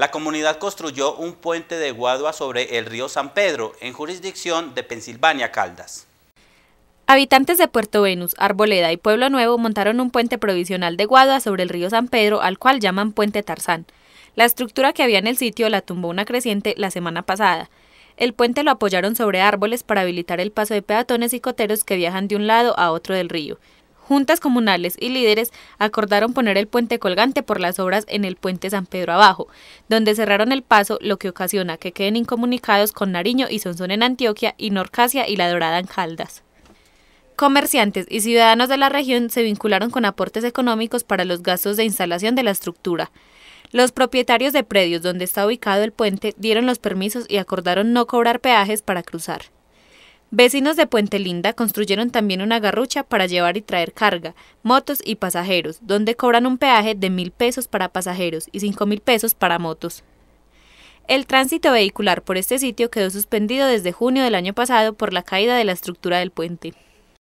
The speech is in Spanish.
La comunidad construyó un puente de guadua sobre el río San Pedro, en jurisdicción de Pensilvania Caldas. Habitantes de Puerto Venus, Arboleda y Pueblo Nuevo montaron un puente provisional de guadua sobre el río San Pedro, al cual llaman Puente Tarzán. La estructura que había en el sitio la tumbó una creciente la semana pasada. El puente lo apoyaron sobre árboles para habilitar el paso de peatones y coteros que viajan de un lado a otro del río juntas comunales y líderes acordaron poner el puente colgante por las obras en el puente San Pedro Abajo, donde cerraron el paso, lo que ocasiona que queden incomunicados con Nariño y Sonsón en Antioquia y Norcasia y La Dorada en Caldas. Comerciantes y ciudadanos de la región se vincularon con aportes económicos para los gastos de instalación de la estructura. Los propietarios de predios donde está ubicado el puente dieron los permisos y acordaron no cobrar peajes para cruzar. Vecinos de Puente Linda construyeron también una garrucha para llevar y traer carga, motos y pasajeros, donde cobran un peaje de mil pesos para pasajeros y cinco mil pesos para motos. El tránsito vehicular por este sitio quedó suspendido desde junio del año pasado por la caída de la estructura del puente.